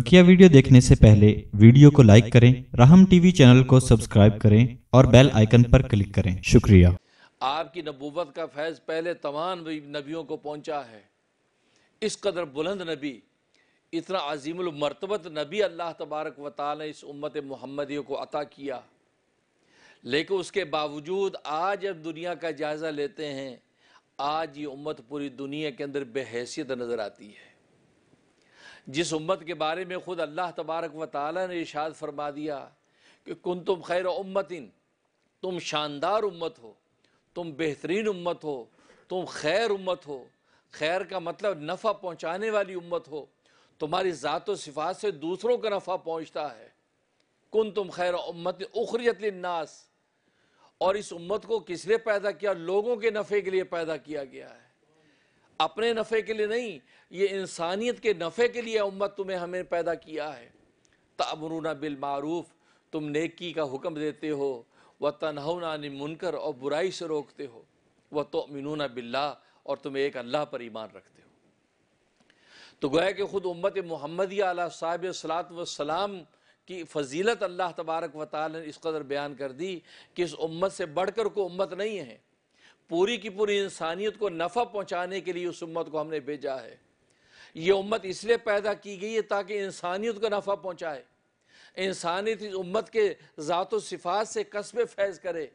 बकिया वीडियो देखने से पहले वीडियो को लाइक करें राहम टीवी चैनल को सब्सक्राइब करें और बेल आइकन पर क्लिक करें शुक्रिया आपकी नबूवत का फैज़ पहले तमाम नबियों को पहुंचा है इस कदर बुलंद नबी इतना अजीमरतबत नबी अल्लाह तबारक व ने इस उम्मत मोहम्मदियों को अता किया लेकिन उसके बावजूद आज अब दुनिया का जायज़ा लेते हैं आज ये उम्मत पूरी दुनिया के अंदर बेहसियत नज़र आती है जिस उम्मत के बारे में ख़ुद अल्लाह तबारक व ताली ने इशाद फरमा दिया कि कुन तुम खैर उम्मतिन तुम शानदार उम्मत हो तुम बेहतरीन उम्मत हो तुम खैर उम्मत हो खैर का मतलब नफ़ा पहुँचाने वाली उम्मत हो तुम्हारी ज़ात व सिफात से दूसरों का नफ़ा पहुँचता है कुन तुम खैर उम्मत उखरियत नास और इस उम्मत को किसने पैदा किया लोगों के नफ़े के लिए पैदा किया गया है अपने नफ़े के लिए नहीं ये इंसानियत के नफ़े के लिए उम्मत तुम्हें हमें पैदा किया है तबरूना बिलमूफ तुम नेकी का हुक्म देते हो व नि मुनकर और बुराई से रोकते हो वह तो मिनूना बिल्ला और तुम एक अल्लाह पर ईमान रखते हो तो गोया कि ख़ुद उम्मत महमदी साहब सलात वसलाम की फ़जीलत अल्लाह तबारक व ताल ने इस कदर बयान कर दी कि इस उम्मत से बढ़कर को उम्मत नहीं है पूरी की पूरी इंसानियत को नफ़ा पहुंचाने के लिए उस उम्मत को हमने भेजा है यह उम्मत इसलिए पैदा की गई है ताकि इंसानियत को नफ़ा पहुंचाए इंसानियत इस उम्मत के ज़ात सिफात से कस्ब फैज़ करे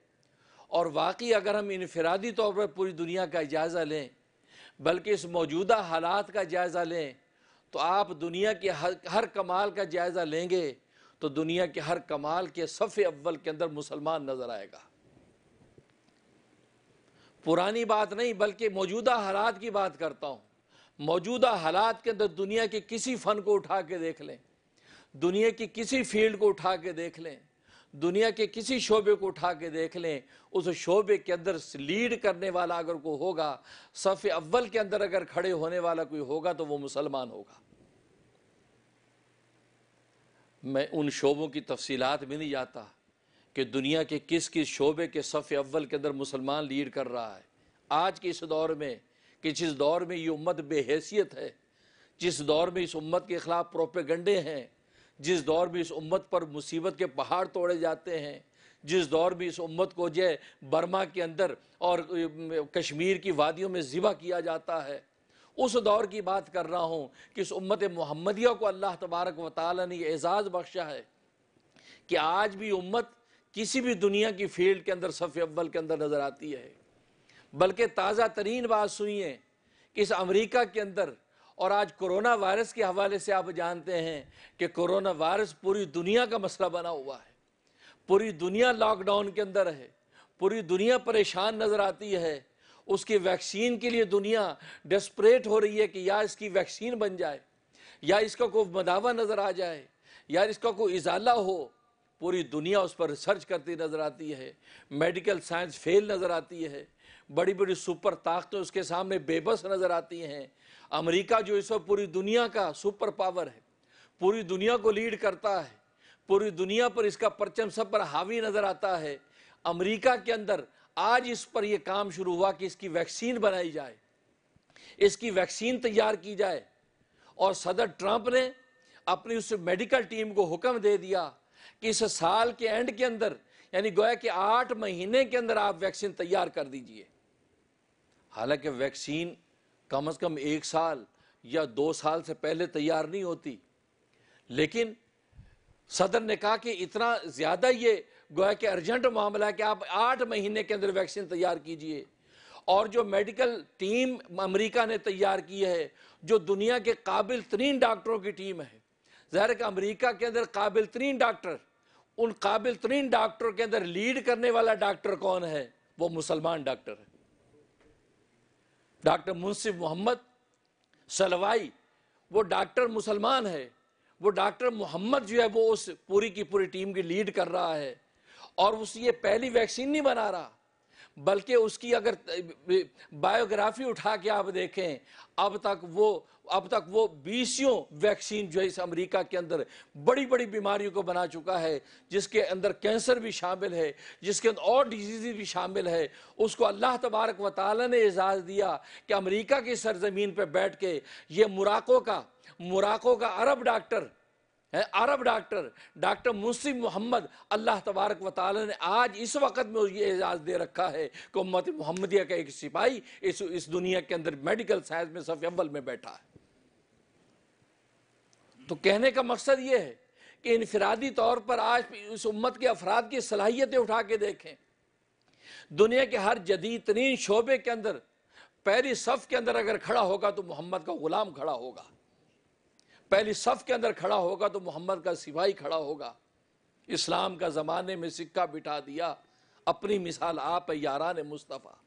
और वाकई अगर हम इनफरादी तौर पर पूरी दुनिया का जायज़ा लें बल्कि इस मौजूदा हालात का जायज़ा लें तो आप दुनिया के हर हर कमाल का जायज़ा लेंगे तो दुनिया के हर कमाल के सफ़े अव्वल के अंदर मुसलमान नज़र आएगा पुरानी बात नहीं बल्कि मौजूदा हालात की बात करता हूँ मौजूदा हालात के अंदर दुनिया के किसी फ़न को उठा के देख लें दुनिया की किसी फील्ड को उठा के देख लें दुनिया के किसी शोबे को उठा के देख लें उस शोबे के अंदर लीड करने वाला अगर कोई होगा सफे अव्वल के अंदर अगर खड़े होने वाला कोई होगा तो वो मुसलमान होगा मैं उन शोबों की तफसीलात भी नहीं जाता कि दुनिया के किस किस शोबे के सफ़े अव्वल के अंदर मुसलमान लीड कर रहा है आज के इस दौर में कि जिस दौर में ये उम्मत बेहसीत है जिस दौर में इस उम्मत के ख़िलाफ़ प्रोपेगंडे हैं जिस दौर में इस उम्मत पर मुसीबत के पहाड़ तोड़े जाते हैं जिस दौर में इस उम्मत को जय बर्मा के अंदर और कश्मीर की वादियों में ज़िबा किया जाता है उस दौर की बात कर रहा हूँ कि इस उम्मत मोहम्मदिया को अल्लाह तबारक वाली ने एजाज़ बख्शा है कि आज भी उम्मत किसी भी दुनिया की फील्ड के अंदर सफ़े अव्वल के अंदर नज़र आती है बल्कि ताज़ा तरीन बात सुई है कि इस अमरीका के अंदर और आज कोरोना वायरस के हवाले से आप जानते हैं कि कोरोना वायरस पूरी दुनिया का मसला बना हुआ है पूरी दुनिया लॉकडाउन के अंदर है पूरी दुनिया परेशान नज़र आती है उसकी वैक्सीन के लिए दुनिया डेस्परेट हो रही है कि या इसकी वैक्सीन बन जाए या इसका कोई मदावा नज़र आ जाए या इसका कोई इजाला हो पूरी दुनिया उस पर रिसर्च करती नज़र आती है मेडिकल साइंस फेल नज़र आती है बड़ी बड़ी सुपर ताकतें उसके सामने बेबस नज़र आती हैं अमेरिका जो इस वक्त पूरी दुनिया का सुपर पावर है पूरी दुनिया को लीड करता है पूरी दुनिया पर इसका परचम सब पर हावी नज़र आता है अमेरिका के अंदर आज इस पर यह काम शुरू हुआ कि इसकी वैक्सीन बनाई जाए इसकी वैक्सीन तैयार की जाए और सदर ट्रंप ने अपनी उस मेडिकल टीम को हुक्म दे दिया कि इस साल के एंड के अंदर यानी गोया के आठ महीने के अंदर आप वैक्सीन तैयार कर दीजिए हालांकि वैक्सीन कम अज़ कम एक साल या दो साल से पहले तैयार नहीं होती लेकिन सदर ने कहा कि इतना ज़्यादा ये गोया के अर्जेंट मामला है कि आप आठ महीने के अंदर वैक्सीन तैयार कीजिए और जो मेडिकल टीम अमेरिका ने तैयार की है जो दुनिया के काबिल तरीन डॉक्टरों की टीम है ज़ाहिर कि अमरीका के अंदर काबिल तरीन डॉक्टर उन काबिल तरीन डॉक्टर के अंदर लीड करने वाला डॉक्टर कौन है वो मुसलमान डॉक्टर है डॉक्टर मुंसिफ मोहम्मद सलवाई वो डॉक्टर मुसलमान है वो डॉक्टर मोहम्मद जो है वो उस पूरी की पूरी टीम की लीड कर रहा है और उस ये पहली वैक्सीन नहीं बना रहा बल्कि उसकी अगर बायोग्राफी उठा के आप देखें अब तक वो अब तक वो बीसियों वैक्सीन जो है इस अमेरिका के अंदर बड़ी बड़ी बीमारियों को बना चुका है जिसके अंदर कैंसर भी शामिल है जिसके अंदर और डिजीज़ भी शामिल है उसको अल्लाह तबारक व ने एजाज़ दिया कि अमेरिका की सरजमीन पर बैठ के ये मुराको का मुराको का अरब डॉक्टर है अरब डॉक्टर डॉक्टर मुसी मोहम्मद अल्लाह तबारक ताल ने आज इस वक्त में ये एजाज़ दे रखा है कि उम्मत मोहम्मदिया का एक सिपाही इस इस दुनिया के अंदर मेडिकल साइंस में सफ़ अव्वल में बैठा है तो कहने का मकसद ये है कि इनफरादी तौर पर आज इस उम्मत के अफराद की सलाहियतें उठा के देखें दुनिया के हर जदीद तरीन शोबे के अंदर पैरी सफ़ के अंदर अगर खड़ा होगा तो मोहम्मद का ग़ुलाम खड़ा होगा पहली सफ़ के अंदर खड़ा होगा तो मोहम्मद का सिपाही खड़ा होगा इस्लाम का ज़माने में सिक्का बिठा दिया अपनी मिसाल आप यारा ने मुस्तफ़ा